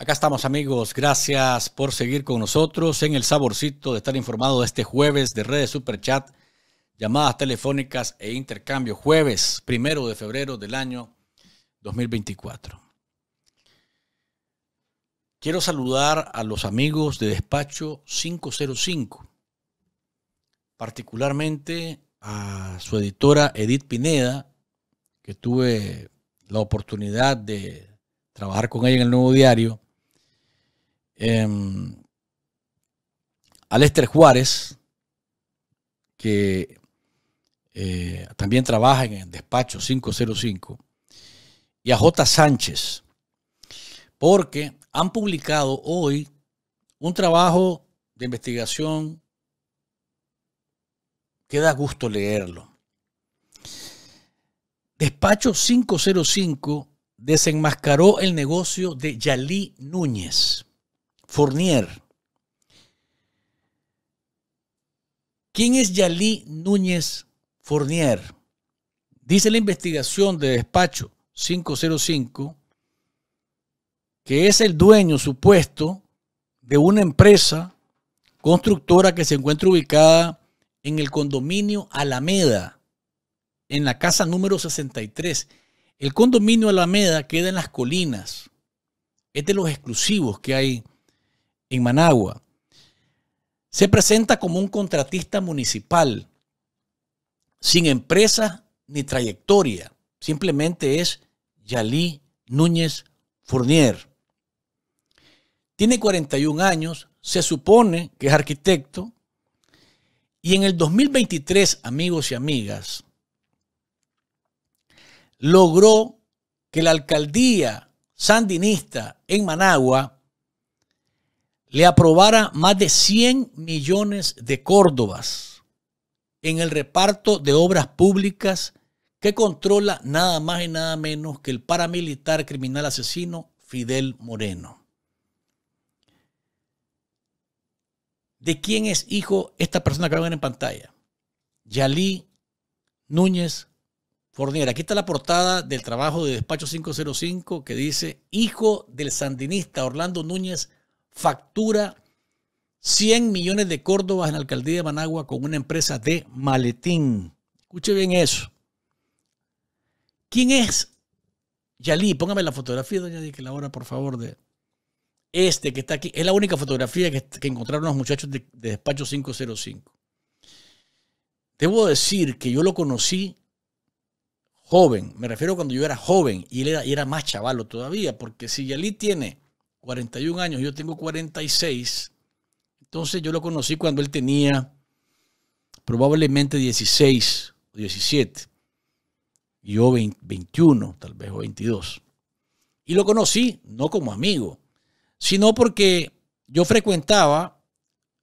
Acá estamos amigos, gracias por seguir con nosotros en el saborcito de estar informado de este jueves de redes superchat, llamadas telefónicas e intercambio, jueves primero de febrero del año 2024. Quiero saludar a los amigos de despacho 505, particularmente a su editora Edith Pineda, que tuve la oportunidad de trabajar con ella en el nuevo diario Em, Alester Juárez, que eh, también trabaja en el despacho 505, y a J. Sánchez, porque han publicado hoy un trabajo de investigación que da gusto leerlo. Despacho 505 desenmascaró el negocio de Yalí Núñez. Fournier. ¿Quién es Yalí Núñez Fournier? Dice la investigación de despacho 505 que es el dueño supuesto de una empresa constructora que se encuentra ubicada en el condominio Alameda, en la casa número 63. El condominio Alameda queda en las colinas. Es de los exclusivos que hay en Managua. Se presenta como un contratista municipal, sin empresa ni trayectoria. Simplemente es Yalí Núñez Fournier. Tiene 41 años, se supone que es arquitecto. Y en el 2023, amigos y amigas, logró que la alcaldía sandinista en Managua le aprobara más de 100 millones de córdobas en el reparto de obras públicas que controla nada más y nada menos que el paramilitar criminal asesino Fidel Moreno. ¿De quién es hijo esta persona que ven en pantalla? Yalí Núñez Fornier. Aquí está la portada del trabajo de Despacho 505 que dice, hijo del sandinista Orlando Núñez factura 100 millones de córdobas en la alcaldía de Managua con una empresa de maletín. Escuche bien eso. ¿Quién es? Yalí, póngame la fotografía, doña Di, que la hora, por favor, de este que está aquí. Es la única fotografía que, encontraron los muchachos de, despacho 505. Debo decir que yo lo conocí joven, me refiero cuando yo era joven y él era, era más chavalo todavía, porque si Yalí tiene 41 años, yo tengo 46. Entonces yo lo conocí cuando él tenía probablemente 16 o 17. Yo 21, tal vez, o 22. Y lo conocí no como amigo, sino porque yo frecuentaba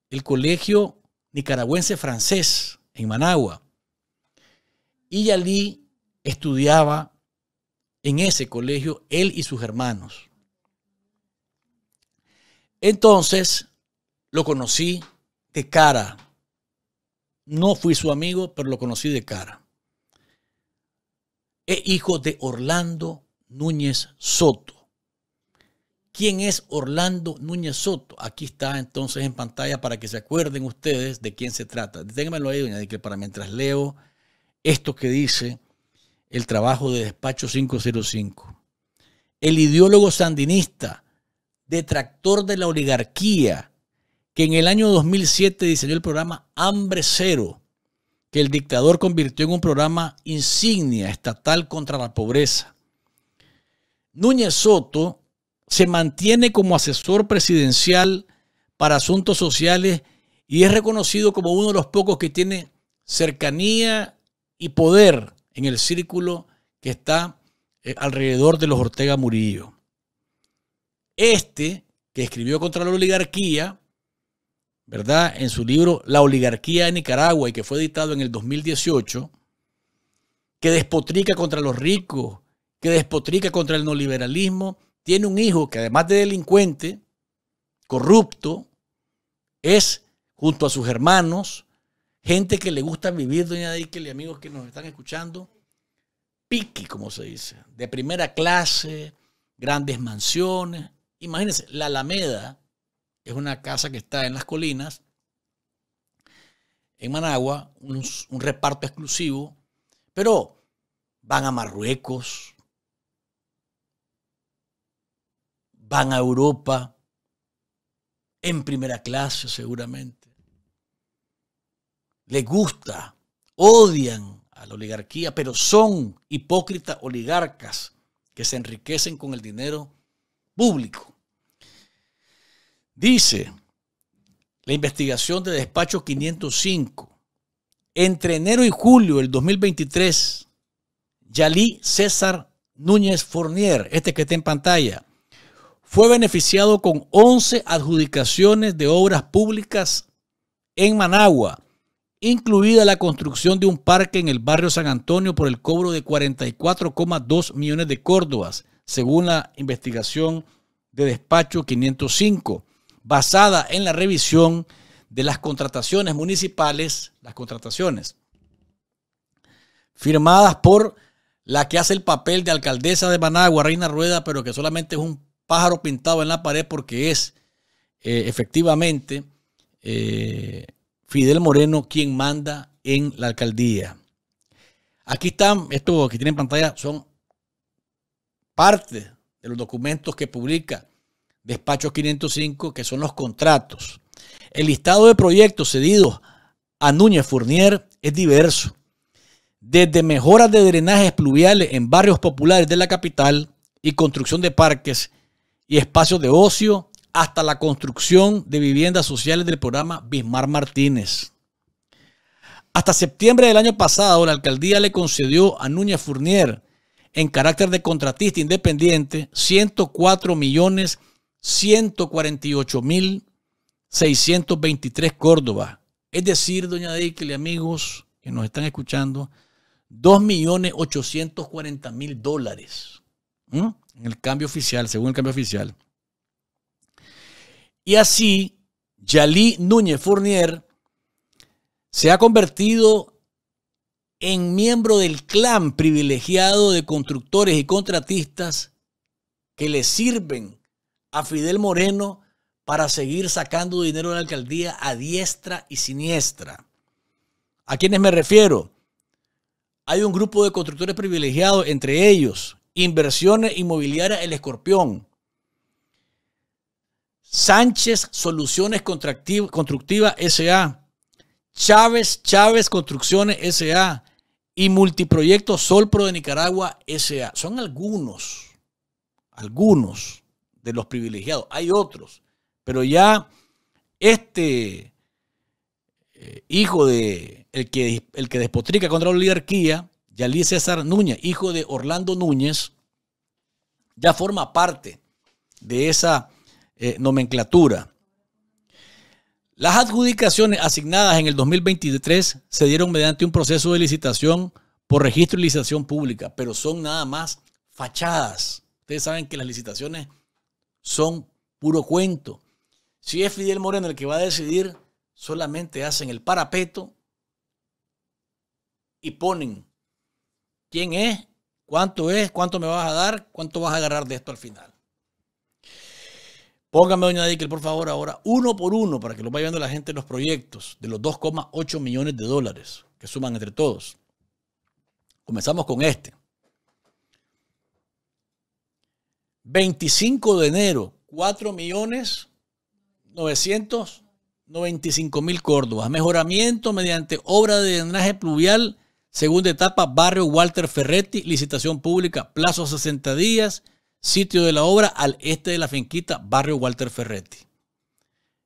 el colegio nicaragüense francés en Managua. Y allí estudiaba en ese colegio, él y sus hermanos. Entonces, lo conocí de cara. No fui su amigo, pero lo conocí de cara. Es hijo de Orlando Núñez Soto. ¿Quién es Orlando Núñez Soto? Aquí está entonces en pantalla para que se acuerden ustedes de quién se trata. Déjenmelo ahí, doña que para mientras leo esto que dice el trabajo de despacho 505. El ideólogo sandinista detractor de la oligarquía, que en el año 2007 diseñó el programa Hambre Cero, que el dictador convirtió en un programa insignia estatal contra la pobreza. Núñez Soto se mantiene como asesor presidencial para asuntos sociales y es reconocido como uno de los pocos que tiene cercanía y poder en el círculo que está eh, alrededor de los Ortega Murillo. Este, que escribió contra la oligarquía, ¿verdad? En su libro La oligarquía de Nicaragua y que fue editado en el 2018, que despotrica contra los ricos, que despotrica contra el neoliberalismo, tiene un hijo que además de delincuente, corrupto, es junto a sus hermanos, gente que le gusta vivir, doña Dickel y amigos que nos están escuchando, piqui, como se dice, de primera clase, grandes mansiones, Imagínense, la Alameda es una casa que está en las colinas, en Managua, un, reparto exclusivo, pero van a Marruecos, van a Europa, en primera clase seguramente. Les gusta, odian a la oligarquía, pero son hipócritas oligarcas que se enriquecen con el dinero público. Dice la investigación de despacho 505. Entre enero y julio del 2023, Yalí César Núñez Fournier, este que está en pantalla, fue beneficiado con 11 adjudicaciones de obras públicas en Managua, incluida la construcción de un parque en el barrio San Antonio por el cobro de 44,2 millones de córdobas, según la investigación de despacho 505 basada en la revisión de las contrataciones municipales, las contrataciones firmadas por la que hace el papel de alcaldesa de Managua, Reina Rueda, pero que solamente es un pájaro pintado en la pared porque es eh, efectivamente eh, Fidel Moreno quien manda en la alcaldía. Aquí están, esto que tienen en pantalla son parte de los documentos que publica despacho 505, que son los contratos. El listado de proyectos cedidos a Núñez Fournier es diverso, desde mejoras de drenajes pluviales en barrios populares de la capital y construcción de parques y espacios de ocio, hasta la construcción de viviendas sociales del programa Bismar Martínez. Hasta septiembre del año pasado, la alcaldía le concedió a Núñez Fournier, en carácter de contratista independiente, 104 millones de 148.623 Córdoba. Es decir, doña y amigos que nos están escuchando, 2.840.000 dólares en el cambio oficial, según el cambio oficial. Y así, Yalí Núñez Fournier se ha convertido en miembro del clan privilegiado de constructores y contratistas que le sirven a Fidel Moreno para seguir sacando dinero de la alcaldía a diestra y siniestra. ¿A quiénes me refiero? Hay un grupo de constructores privilegiados, entre ellos Inversiones Inmobiliarias El Escorpión, Sánchez Soluciones Constructivas SA, Chávez Chávez Construcciones SA y Multiproyecto Solpro de Nicaragua SA. Son algunos, algunos de los privilegiados, hay otros, pero ya este eh, hijo de el que, el que despotrica contra la oligarquía, Yalí César Núñez, hijo de Orlando Núñez, ya forma parte de esa eh, nomenclatura. Las adjudicaciones asignadas en el 2023 se dieron mediante un proceso de licitación por registro y licitación pública, pero son nada más fachadas. Ustedes saben que las licitaciones son puro cuento. Si es Fidel Moreno el que va a decidir, solamente hacen el parapeto y ponen quién es, cuánto es, cuánto me vas a dar, cuánto vas a agarrar de esto al final. Póngame, doña que por favor, ahora uno por uno para que lo vaya viendo la gente los proyectos de los 2,8 millones de dólares que suman entre todos. Comenzamos con este. 25 de enero, 4 millones 995 mil córdobas. Mejoramiento mediante obra de drenaje pluvial, segunda etapa, barrio Walter Ferretti, licitación pública, plazo 60 días, sitio de la obra al este de la finquita, barrio Walter Ferretti.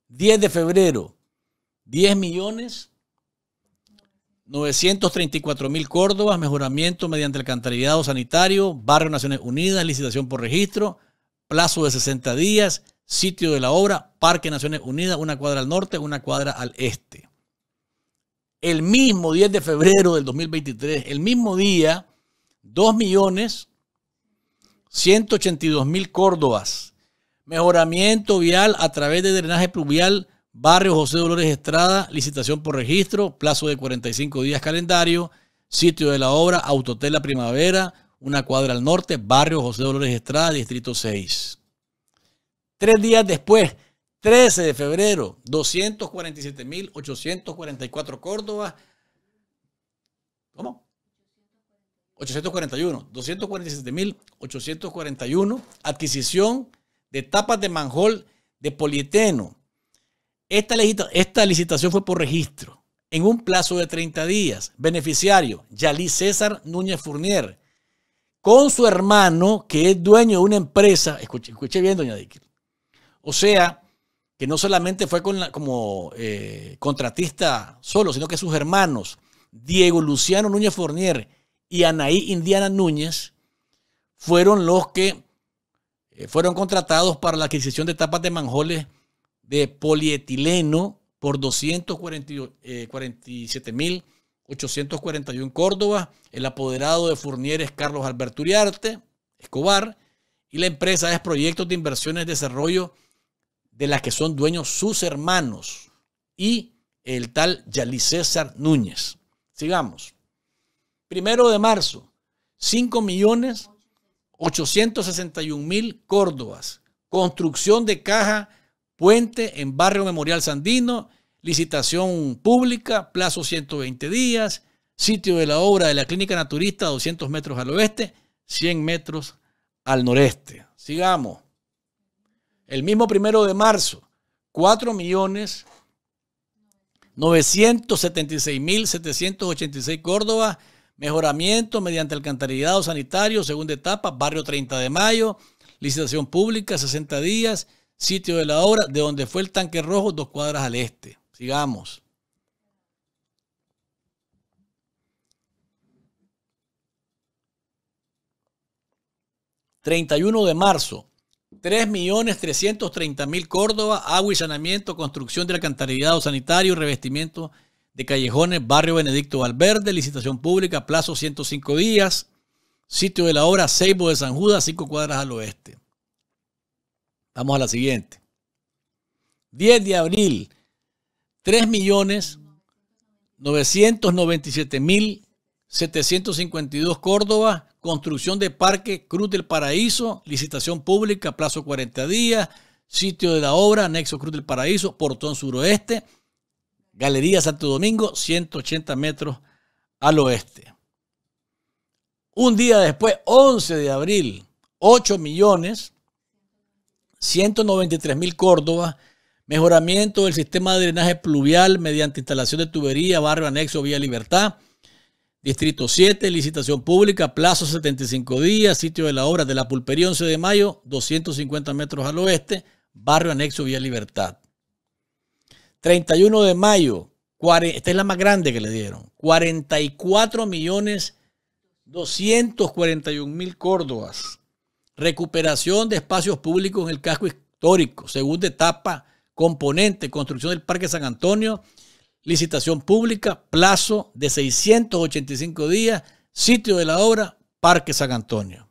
10 de febrero, 10 millones 934 mil Córdobas, mejoramiento mediante alcantarillado sanitario, barrio Naciones Unidas, licitación por registro, plazo de 60 días, sitio de la obra, Parque Naciones Unidas, una cuadra al norte, una cuadra al este. El mismo 10 de febrero del 2023, el mismo día, 2 millones 182 mil Córdobas, mejoramiento vial a través de drenaje pluvial Barrio José Dolores Estrada, licitación por registro, plazo de 45 días calendario, sitio de la obra, Autotela Primavera, una cuadra al norte, Barrio José Dolores Estrada, Distrito 6. Tres días después, 13 de febrero, 247.844 Córdoba ¿Cómo? 841, 247.841, adquisición de tapas de manjol de polieteno esta, licitación fue por registro en un plazo de 30 días. Beneficiario, Yalí César Núñez Fournier, con su hermano, que es dueño de una empresa. Escuche, bien, doña Díquel. O sea, que no solamente fue con la, como eh, contratista solo, sino que sus hermanos, Diego Luciano Núñez Fournier y Anaí Indiana Núñez, fueron los que eh, fueron contratados para la adquisición de tapas de manjoles de polietileno por 247.841 Córdobas, eh, Córdoba. El apoderado de Fournier Carlos Alberturiarte, Uriarte Escobar. Y la empresa es Proyectos de Inversiones y Desarrollo, de las que son dueños sus hermanos y el tal Yalí César Núñez. Sigamos. Primero de marzo, 5.861.000 Córdobas. Construcción de caja puente en Barrio Memorial Sandino, licitación pública, plazo 120 días, sitio de la obra de la clínica naturista 200 metros al oeste, 100 metros al noreste. Sigamos. El mismo primero de marzo, 4 millones Córdoba, mejoramiento mediante alcantarillado sanitario, segunda etapa, barrio 30 de mayo, licitación pública, 60 días, sitio de la obra, de donde fue el tanque rojo, dos cuadras al este. Sigamos. ...31 de marzo... ...3.330.000 Córdoba... ...agua y saneamiento construcción de alcantarillado sanitario... ...revestimiento de callejones... ...barrio Benedicto Valverde... ...licitación pública, plazo 105 días... ...sitio de la obra Seibo de San Judas... cinco cuadras al oeste... Vamos a la siguiente. 10 de abril, 3.997.752 Córdoba, construcción de parque Cruz del Paraíso, licitación pública, plazo 40 días, sitio de la obra, anexo Cruz del Paraíso, portón suroeste, Galería Santo Domingo, 180 metros al oeste. Un día después, 11 de abril, 8 millones 193 mil Córdobas, mejoramiento del sistema de drenaje pluvial mediante instalación de tubería, barrio anexo, vía libertad. Distrito 7, licitación pública, plazo 75 días, sitio de la obra de la pulpería 11 de mayo, 250 metros al oeste, barrio anexo Vía Libertad. 31 de mayo, esta es la más grande que le dieron, 44 millones 241 mil córdobas recuperación de espacios públicos en el casco histórico, segunda etapa, componente, construcción del Parque San Antonio, licitación pública, plazo de 685 días, sitio de la obra, Parque San Antonio.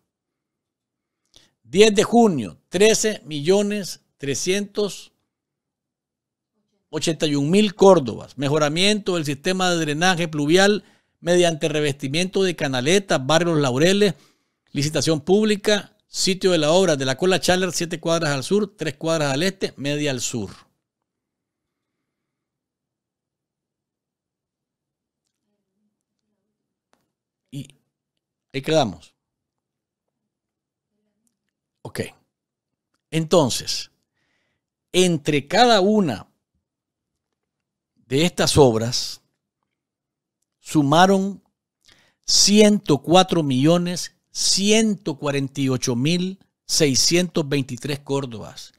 10 de junio, 13.381.000 millones Córdobas. Mejoramiento del sistema de drenaje pluvial mediante revestimiento de canaletas, barrios laureles, licitación pública, Sitio de la obra de la Cola Challer siete cuadras al sur, tres cuadras al este, media al sur. Y ahí quedamos. Ok. Entonces, entre cada una de estas obras sumaron 104 millones 148.623 Córdobas.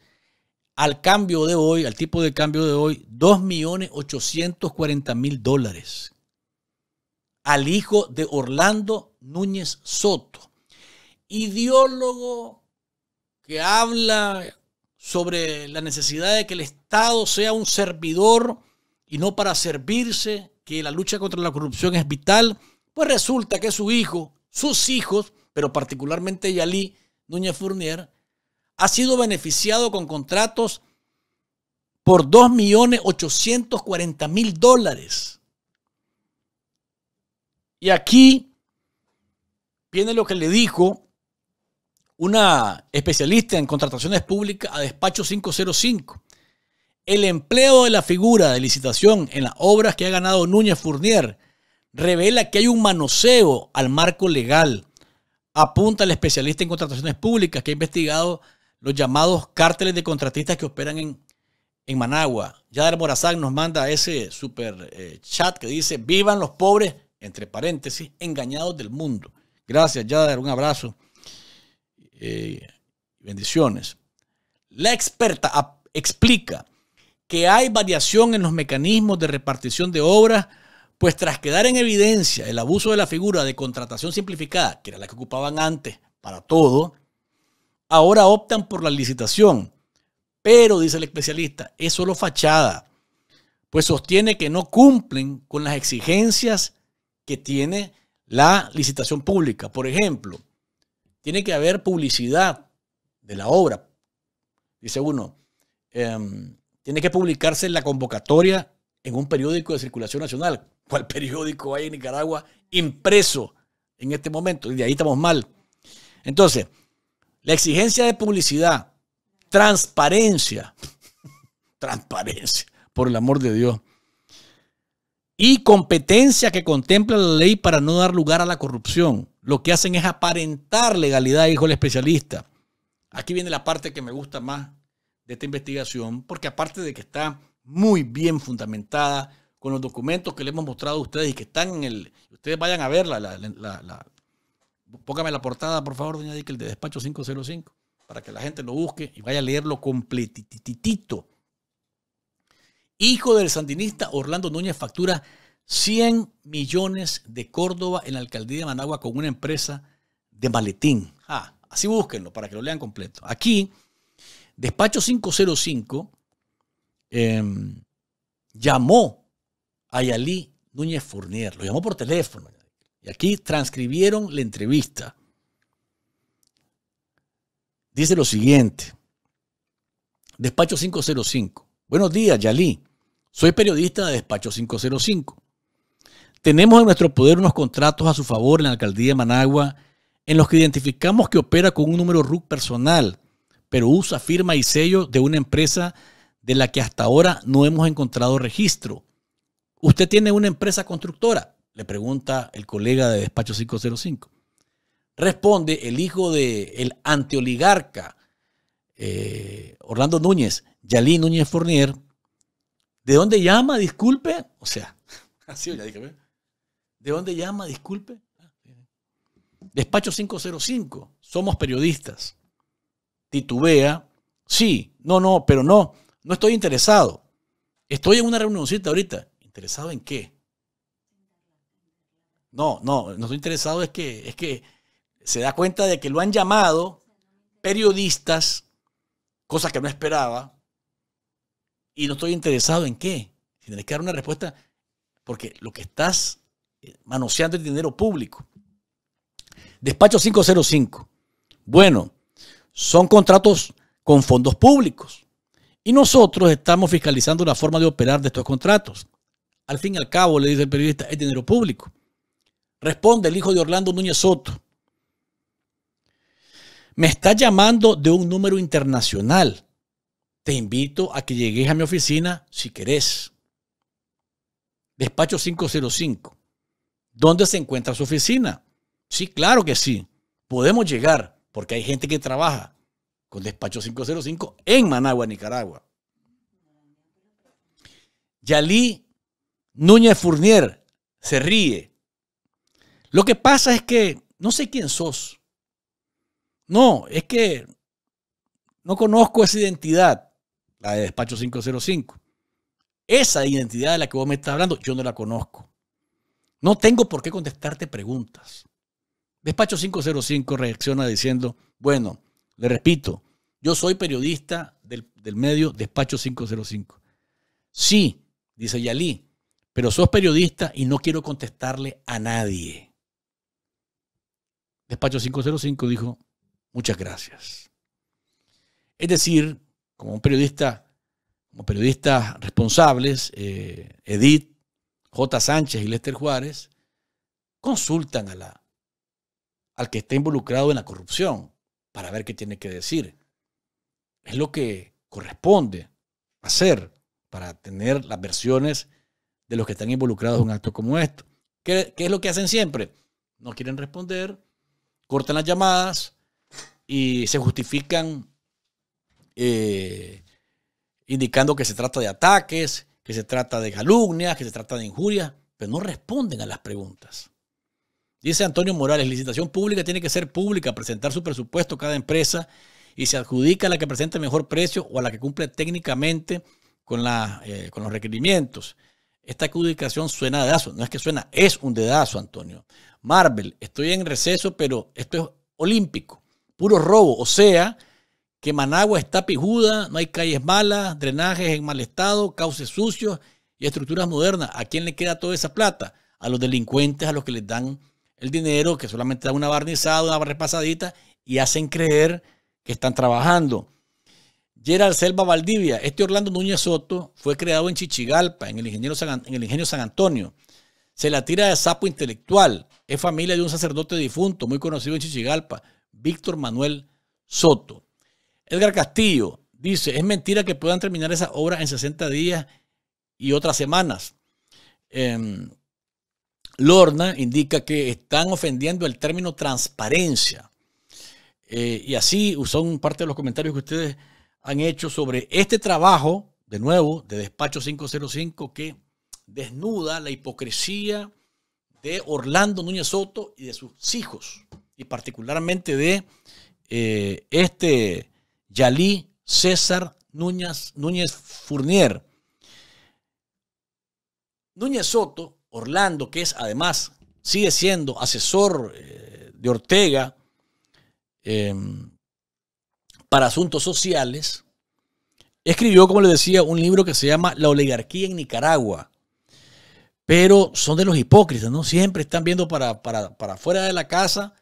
Al cambio de hoy, al tipo de cambio de hoy, 2.840.000 dólares. Al hijo de Orlando Núñez Soto, ideólogo que habla sobre la necesidad de que el Estado sea un servidor y no para servirse, que la lucha contra la corrupción es vital, pues resulta que su hijo, sus hijos, pero particularmente Yalí Núñez Fournier, ha sido beneficiado con contratos por 2.840.000 dólares. Y aquí viene lo que le dijo una especialista en contrataciones públicas a despacho 505. El empleo de la figura de licitación en las obras que ha ganado Núñez Fournier revela que hay un manoseo al marco legal apunta el especialista en contrataciones públicas que ha investigado los llamados cárteles de contratistas que operan en, en Managua. Yadar Morazán nos manda ese super eh, chat que dice, vivan los pobres, entre paréntesis, engañados del mundo. Gracias, Yadar, un abrazo. y eh, bendiciones. La experta explica que hay variación en los mecanismos de repartición de obras pues tras quedar en evidencia el abuso de la figura de contratación simplificada, que era la que ocupaban antes para todo, ahora optan por la licitación. Pero, dice el especialista, es solo fachada, pues sostiene que no cumplen con las exigencias que tiene la licitación pública. Por ejemplo, tiene que haber publicidad de la obra. Dice uno, em, tiene que publicarse la convocatoria en un periódico de circulación nacional, cuál periódico hay en Nicaragua impreso en este momento. Y de ahí estamos mal. Entonces, la exigencia de publicidad, transparencia, transparencia, por el amor de Dios, y competencia que contempla la ley para no dar lugar a la corrupción. Lo que hacen es aparentar legalidad, dijo el especialista. Aquí viene la parte que me gusta más de esta investigación, porque aparte de que está muy bien fundamentada, con los documentos que le hemos mostrado a ustedes y que están en el... Ustedes vayan a verla. La, la, póngame la portada, por favor, doña Dickel, de despacho 505, para que la gente lo busque y vaya a leerlo completito. Hijo del sandinista Orlando Núñez factura 100 millones de Córdoba en la alcaldía de Managua con una empresa de maletín. Ah, así búsquenlo para que lo lean completo. Aquí, despacho 505 em, llamó Ayalí Núñez Fournier. Lo llamó por teléfono. Y aquí transcribieron la entrevista. Dice lo siguiente. Despacho 505. Buenos días, Yalí. Soy periodista de Despacho 505. Tenemos en nuestro poder unos contratos a su favor en la alcaldía de Managua en los que identificamos que opera con un número RUC personal, pero usa firma y sello de una empresa de la que hasta ahora no hemos encontrado registro. Usted tiene una empresa constructora, le pregunta el colega de despacho 505. Responde el hijo del el antioligarca eh, Orlando Núñez, Yalí Núñez Fournier. ¿De dónde llama? Disculpe. O sea, así ¿De dónde llama? Disculpe. Despacho 505. Somos periodistas. Titubea. Sí, no, no, pero no. No estoy interesado. Estoy en una reunióncita ahorita. ¿Interesado en qué? No, no, no estoy interesado, es que, es que se da cuenta de que lo han llamado periodistas, cosa que no esperaba, y no estoy interesado en qué. tienes que dar una respuesta, porque lo que estás eh, manoseando es dinero público. Despacho 505. Bueno, son contratos con fondos públicos. Y nosotros estamos fiscalizando la forma de operar de estos contratos. Al fin y al cabo, le dice el periodista, es dinero público. Responde el hijo de Orlando Núñez Soto. Me está llamando de un número internacional. Te invito a que llegues a mi oficina si querés. Despacho 505. ¿Dónde se encuentra su oficina? Sí, claro que sí. Podemos llegar porque hay gente que trabaja con despacho 505 en Managua, Nicaragua. Yalí Núñez Fournier se ríe. Lo que pasa es que no sé quién sos. No, es que no conozco esa identidad, la de despacho 505. Esa identidad de la que vos me estás hablando, yo no la conozco. No tengo por qué contestarte preguntas. Despacho 505 reacciona diciendo, bueno, le repito, yo soy periodista del, del medio Despacho 505. Sí, dice Yalí, pero sos periodista y no quiero contestarle a nadie. Despacho 505 dijo, muchas gracias. Es decir, como un periodista, como periodistas responsables, eh, Edith, J. Sánchez y Lester Juárez, consultan a la, al que está involucrado en la corrupción para ver qué tiene que decir. Es lo que corresponde hacer para tener las versiones de los que están involucrados en un acto como esto. ¿Qué, es lo que hacen siempre? No quieren responder, cortan las llamadas y se justifican eh, indicando que se trata de ataques, que se trata de calumnias, que se trata de injurias, pero no responden a las preguntas. Dice Antonio Morales, licitación pública tiene que ser pública, presentar su presupuesto cada empresa y se adjudica a la que presenta mejor precio o a la que cumple técnicamente con eh, los requerimientos. Esta adjudicación suena de dedazo. No es que suena, es un dedazo, Antonio. Marvel, estoy en receso, pero esto es olímpico. Puro robo. O sea, que Managua está pijuda, no hay calles malas, drenajes en mal estado, cauces sucios y estructuras modernas. ¿A quién le queda toda esa plata? A los delincuentes, a los que les dan el dinero, que solamente dan una barnizada, una repasadita, y hacen creer que están trabajando. Gerald Selva Valdivia, este Orlando Núñez Soto fue creado en Chichigalpa, en el, ingeniero San, Ingenio San Antonio. Se la tira de sapo intelectual. Es familia de un sacerdote difunto, muy conocido en Chichigalpa, Víctor Manuel Soto. Edgar Castillo dice, es mentira que puedan terminar esa obras en 60 días y otras semanas. Em, Lorna indica que están ofendiendo el término transparencia. Eh, y así son parte de los comentarios que ustedes han hecho sobre este trabajo, de nuevo, de Despacho 505, que desnuda la hipocresía de Orlando Núñez Soto y de sus hijos, y particularmente de eh, este Yalí César Núñez, Núñez Fournier. Núñez Soto, Orlando, que es además, sigue siendo asesor eh, de Ortega, eh, para asuntos sociales, escribió, como le decía, un libro que se llama La oligarquía en Nicaragua. Pero son de los hipócritas, ¿no? Siempre están viendo para, para, fuera de la casa,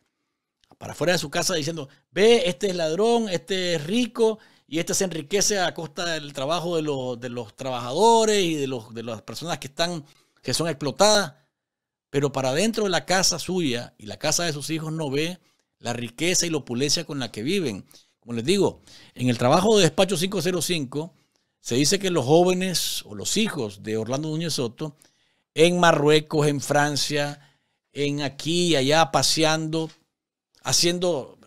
para fuera de su casa, diciendo, ve, este es ladrón, este es rico, y este se enriquece a costa del trabajo de los, trabajadores y de, los, de las personas que, están, que son explotadas. Pero para dentro de la casa suya y la casa de sus hijos no ve la riqueza y la opulencia con la que viven. Como les digo, en el trabajo de despacho 505 se dice que los jóvenes o los hijos de Orlando Núñez Soto en Marruecos, en Francia, en aquí y allá paseando, haciendo,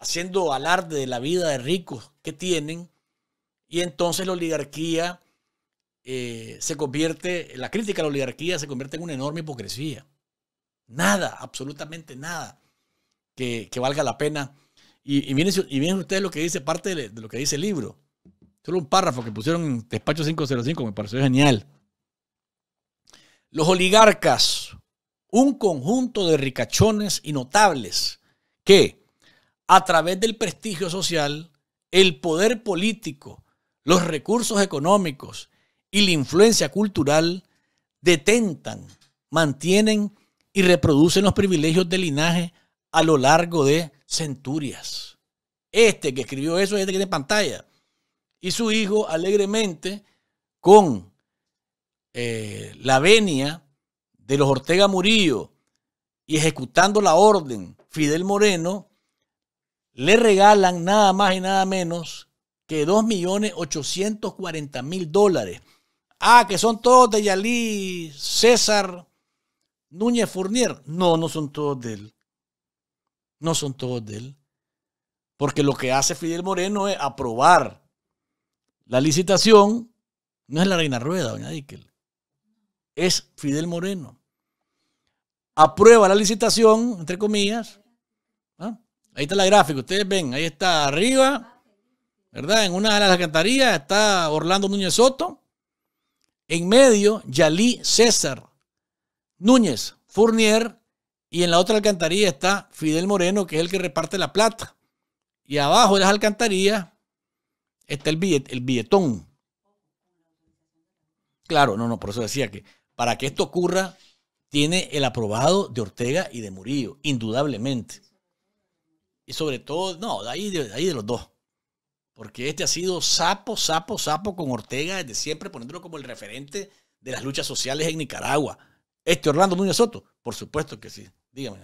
haciendo alarde de la vida de ricos que tienen, y entonces la oligarquía eh, se convierte, la crítica a la oligarquía se convierte en una enorme hipocresía. Nada, absolutamente nada que valga la pena y, y, miren, ustedes lo que dice parte de, de, lo que dice el libro. Solo un párrafo que pusieron en despacho 505, me pareció genial. Los oligarcas, un conjunto de ricachones y notables que, a través del prestigio social, el poder político, los recursos económicos y la influencia cultural, detentan, mantienen y reproducen los privilegios del linaje a lo largo de centurias. Este que escribió eso es este que tiene pantalla. Y su hijo alegremente, con eh, la venia de los Ortega Murillo y ejecutando la orden Fidel Moreno, le regalan nada más y nada menos que mil dólares. Ah, que son todos de Yalí César Núñez Fournier. No, no son todos de él. No son todos de él. Porque lo que hace Fidel Moreno es aprobar la licitación. No es la Reina Rueda, doña Dickel. Es Fidel Moreno. Aprueba la licitación, entre comillas. ¿ah? Ahí está la gráfica, ustedes ven, ahí está arriba, ¿verdad? En una de las alcantarillas está Orlando Núñez Soto. En medio, Yalí César Núñez Fournier y en la otra alcantarilla está Fidel Moreno, que es el que reparte la plata. Y abajo de las alcantarillas está el, billet, el billetón. Claro, no, no, por eso decía que para que esto ocurra, tiene el aprobado de Ortega y de Murillo, indudablemente. Y sobre todo, no, ahí, de ahí de los dos. Porque este ha sido sapo, sapo, sapo con Ortega desde siempre, poniéndolo como el referente de las luchas sociales en Nicaragua. Este Orlando Núñez Soto, por supuesto que sí. Dígame.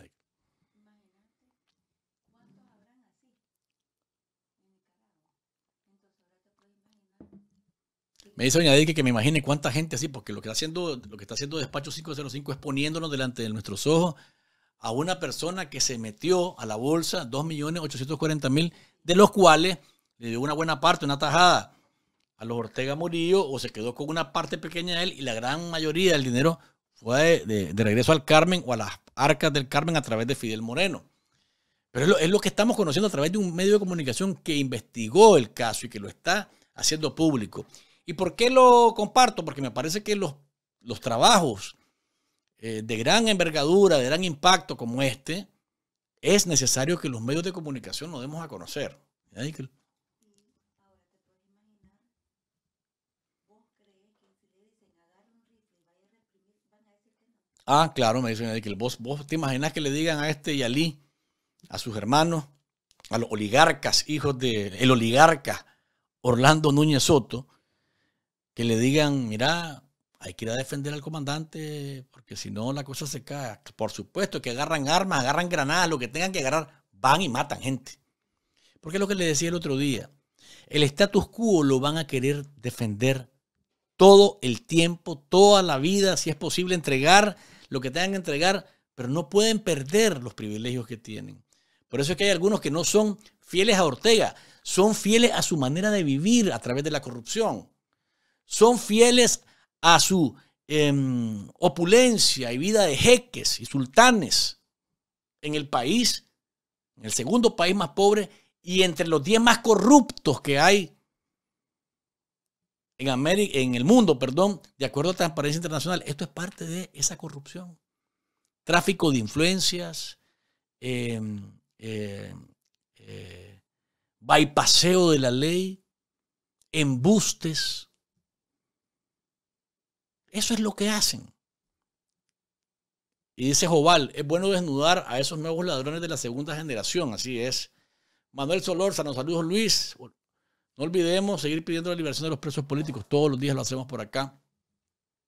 Me dice doña que me imagine cuánta gente así, porque lo que está haciendo, lo que está haciendo Despacho 505 es poniéndonos delante de nuestros ojos a una persona que se metió a la bolsa 2.840.000, de los cuales le dio una buena parte, una tajada a los Ortega Murillo, o se quedó con una parte pequeña de él, y la gran mayoría del dinero de, regreso al Carmen o a las arcas del Carmen a través de Fidel Moreno. Pero es lo, que estamos conociendo a través de un medio de comunicación que investigó el caso y que lo está haciendo público. ¿Y por qué lo comparto? Porque me parece que los, los trabajos eh, de gran envergadura, de gran impacto como este, es necesario que los medios de comunicación nos demos a conocer. Ah, claro, me dice que ¿Vos, vos te imaginas que le digan a este Yalí, a sus hermanos, a los oligarcas, hijos de oligarca Orlando Núñez Soto, que le digan, mira, hay que ir a defender al comandante, porque si no la cosa se cae. Por supuesto que agarran armas, agarran granadas, lo que tengan que agarrar, van y matan gente. Porque es lo que le decía el otro día. El status quo lo van a querer defender todo el tiempo, toda la vida, si es posible, entregar lo que tengan que entregar, pero no pueden perder los privilegios que tienen. Por eso es que hay algunos que no son fieles a Ortega, son fieles a su manera de vivir a través de la corrupción, son fieles a su em, opulencia y vida de jeques y sultanes en el país, en el segundo país más pobre y entre los 10 más corruptos que hay en, América, en el mundo, perdón, de acuerdo a Transparencia Internacional. Esto es parte de esa corrupción. Tráfico de influencias, em, em, eh, bypaseo de la ley, embustes. Eso es lo que hacen. Y dice Joval, es bueno desnudar a esos nuevos ladrones de la segunda generación, así es. Manuel nos saludos Luis. No olvidemos seguir pidiendo la liberación de los presos políticos. Todos los días lo hacemos por acá.